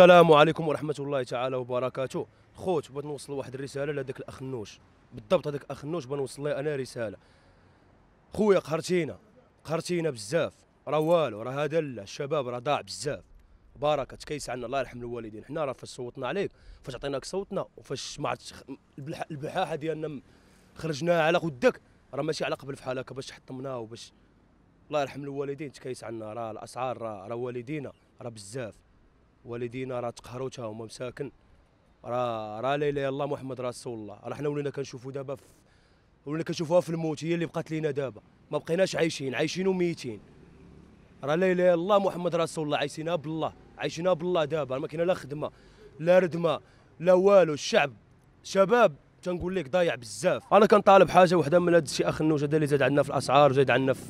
السلام عليكم ورحمه الله تعالى وبركاته خوت بغيت نوصل واحد الرساله لهذاك الاخ النوش بالضبط هذاك الاخ النوش بنوصل ليه انا رساله خويا قهرتينا قهرتينا بزاف راه والو راه هذا الشباب راه ضاع بزاف باركه تكيس عنا الله يرحم الوالدين حنا راه فاش صوتنا عليك فاش عطيناك صوتنا وفاش ما عرفتش البحاحه ديالنا خرجناها على قدك راه ماشي على قبل فحال هكا باش حطمناه وباش الله يرحم الوالدين تكيس عنا راه الاسعار راه والدينا راه بزاف والدينا راه تقهروا تا هما مساكن راه راه لا اله الا الله محمد رسول الله راه حنا ولينا كنشوفوا دابا ولينا كنشوفوها في الموت هي اللي بقات لينا دابا ما بقيناش عايشين عايشين وميتين راه لا اله الا الله محمد رسول الله عايشينها بالله عايشينها بالله دابا ما كاينه لا خدمه لا ردمه لا والو الشعب شباب تنقول لك ضايع بزاف انا كنطالب حاجه وحده من هذا الشيء اخ النوجه اللي زاد عندنا في الاسعار وزاد عندنا في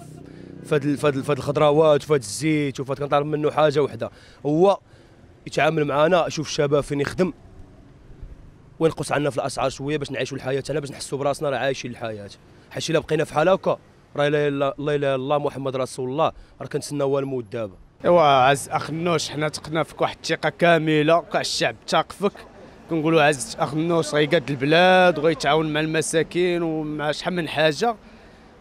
فهاد فهاد الخضروات وفهاد الزيت وفهاد كنطالب منه حاجه وحده هو يتعامل معنا اشوف الشباب فين يخدم وينقص عنا في الاسعار شويه باش نعيشوا الحياه انا باش نحسوا براسنا راه عايشين الحياه حيت الا بقينا فحال هكا راه لا اله الا الله محمد رسول الله راه كنتسناو الموت دابا ايوا عز اخ النوش حنا تقنا فيك واحد الثقه كامله كاع الشعب تاق فيك كنقولوا عز اخ النوش غيقاد البلاد وغيتعاون مع المساكين ومع شحال من حاجه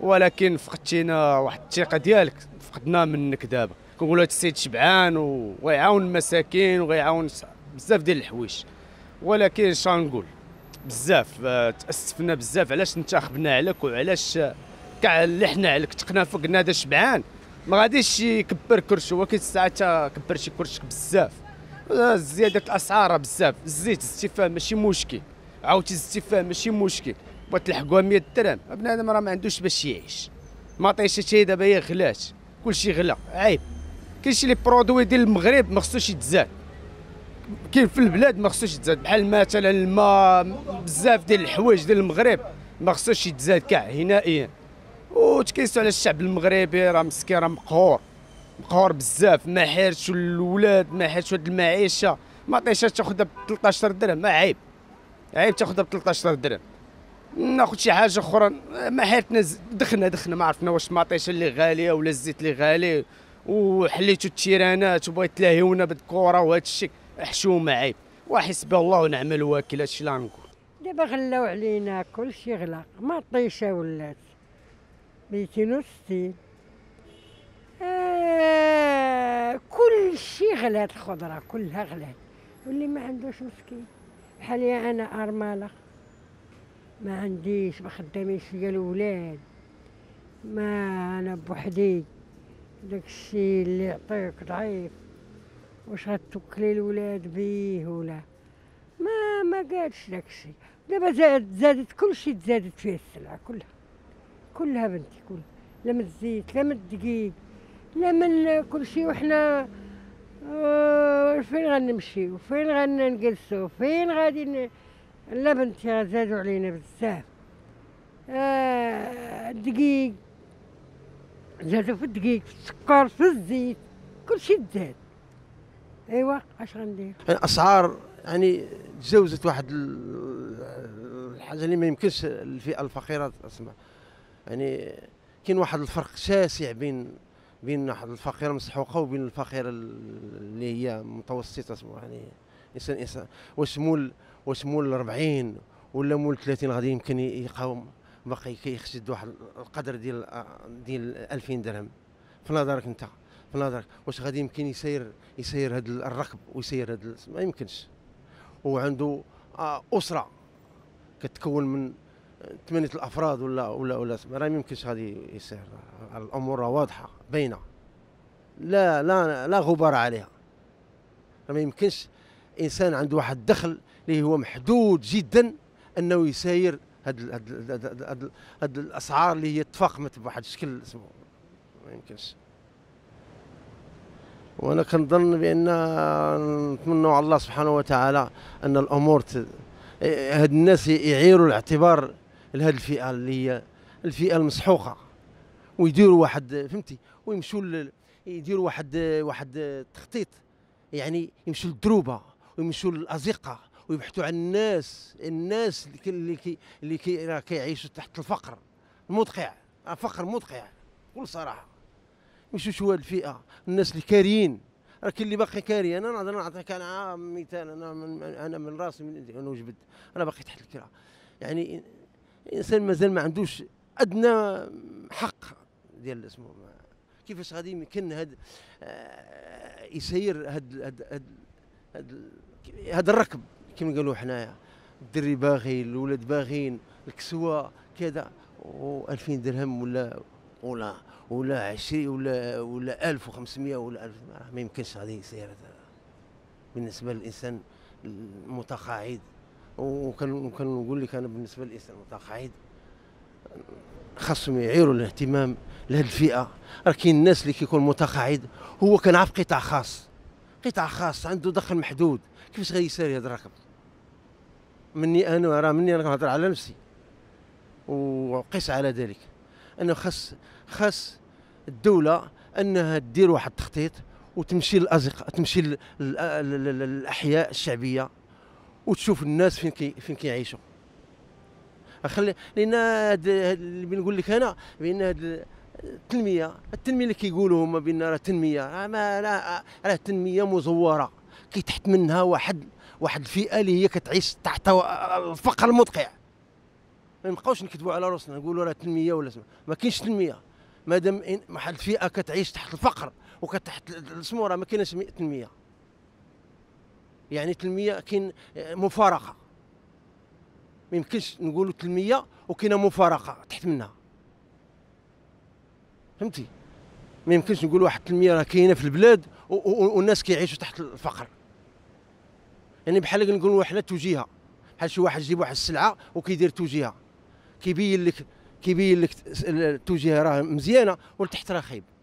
ولكن فقدتينا واحد الثقه ديالك فقدنا منك دابا كنقولوا هذا السيد شبعان وغيعاون المساكين وغيعاون بزاف ديال الحوايج ولكن شنو نقول بزاف آه، تاسفنا بزاف علاش انتخبنا عليك وعلاش كاع اللي حنا عليك تقنا فقدنا هذا شبعان ما غاديش يكبر كرشه هو كيت الساعه كبر شي كرشك بزاف آه، زياده الاسعار بزاف الزيت الزفاف ماشي مشكل عاوتي الزفاف ماشي مشكل بغات تلحقوها 100 درهم بنادم راه ما عندوش باش يعيش ما حتى شي دابا هي غلات كلشي غلا عيب كاين شي لي برودوي ديال المغرب ما خصوش يتزاد كاين في البلاد ما خصوش يتزاد بحال مثلا الماء بزاف ديال الحوايج ديال المغرب ما خصوش يتزاد كاع هنائيا وتكيسوا على الشعب المغربي راه مسكين راه مقهور مقهور بزاف ما حيرش الولاد ما حيرش هاد المعيشه ما عطيش تاخذها ب 13 درهم ما عيب عيب تاخذها ب 13 درهم ناخذ شي حاجه اخرى ما حيرتنا دخلنا دخلنا ما عرفنا واش المطيشه اللي غاليه ولا الزيت اللي غالي وحليتو التيرانات وبغيت تلاهيونا بالكره وهذا الشيء حشومه عيب وحسبي الله ونعم الوكيل هادشي اللي غنقول دابا غلاو علينا كلشي غلا مطيشه ولات 260 وستين آه، كل شيء غلات الخضره كلها غلات واللي ما عندوش مسكين بحال انا ارماله ما عنديش ما خدامينش ليا الولاد ما انا بوحدي داك الشيء اللي يعطيك ضعيف واش غتوكلي الولاد بيه ولا ما ما قالش داك الشيء دابا زاد زادت كلشي تزادت فيه السلعه كلها كلها بنتي كلها لا من الزيت لا من الدقيق لا من كلشي وحنا آه، فين غنمشيو فين غنجلسو فين غادي اللبن زادوا علينا بزاف الدقيق آه، زادوا في الدقيق في السكر في الزيت كل شيء زاد ايوا اش غندير يعني اسعار يعني تجاوزت واحد الحاجه اللي ما يمكنش الفئه الفقيره تسمع يعني كاين واحد الفرق شاسع بين بين واحد الفقيره مسحوقه وبين الفقيره اللي هي متوسطه يعني انسان انسان واش مول واش مول 40 ولا مول 30 غادي يمكن يقاوم باقي كيخسد واحد القدر ديال ديال 2000 درهم في نظرك انت في نظرك واش غادي يمكن يسير يسير هذا الركب ويسير هذا ما يمكنش وعنده آه، اسره كتكون من ثمانيه الافراد ولا ولا ولا راه ما يمكنش غادي يسير الامور واضحه باينه لا لا لا غبار عليها ما يمكنش الانسان عنده واحد الدخل اللي هو محدود جدا انه يساير هاد ال هاد هاد, هاد, هاد الاسعار اللي هي تفاقمت بواحد الشكل ما يمكنش وانا كنظن بان نتمنوا على الله سبحانه وتعالى ان الامور ت... هاد الناس يعيروا الاعتبار لهاد الفئه اللي هي الفئه المسحوقه ويديروا واحد فهمتي ويمشوا ل... يديروا واحد واحد تخطيط يعني يمشوا للدروبه ويمشوا للازقه ويبحثوا عن الناس الناس اللي كي اللي كي راه كيعيشوا تحت الفقر المدقع فقر مدقع بكل صراحه يمشوا شو هاد الفئه الناس اللي كاريين راه كاين اللي باقي كاري انا نقدر نعطيك انا مثال انا من انا من راسي من انا وجبد انا باقي تحت الكرا يعني الانسان مازال ما عندوش ادنى حق ديال اسمه كيفاش غادي يمكن هاد آه، يسير هاد هاد هاد, هاد هذا الركب كما قالوا حنايا الدري باغي الولد باغين الكسوه كذا و 2000 درهم ولا ولا ولا 20 ولا ولا 1500 ولا 1000 ما يمكنش هذه سيارة بالنسبه للانسان المتقاعد وكنقول لك انا بالنسبه للانسان المتقاعد خاصهم يعيروا الاهتمام لهذه الفئه راه كاين الناس اللي كيكون متقاعد هو كان عارف قطاع خاص قطاع خاص عنده دخل محدود كيفاش غيساري هذا الرقم مني انا راه مني انا كنهضر على نفسي وقيس على ذلك انه خاص خاص الدوله انها دير واحد التخطيط وتمشي للازقه تمشي للاحياء الشعبيه وتشوف الناس فين كي فين كيعيشوا اخلي لان اللي بنقول لك انا بان التنميه التنميه اللي كيقولوا هما بان راه تنميه راه ما راه تنميه مزوره كيتحت منها واحد واحد الفئه اللي هي كتعيش تحت الفقر المدقع ما نبقاوش نكذبوا على راسنا نقولوا راه تنميه ولا سمع. ما كاينش تنميه مادام واحد الفئه كتعيش تحت الفقر وكتحت سمو راه ما كاينش تنميه يعني تنميه كاين مفارقه ما يمكنش نقولوا تنميه وكاينه مفارقه تحت منها فهمتي ما يمكنش نقول واحد 300 راه كاينه في البلاد والناس كيعيشوا تحت الفقر يعني بحال نقول واحد التوجيهة بحال شي واحد يجيب واحد السلعه وكيدير توجيهه كيبين لك كيبين لك التوجيه راه مزيانه والتحت راه خايب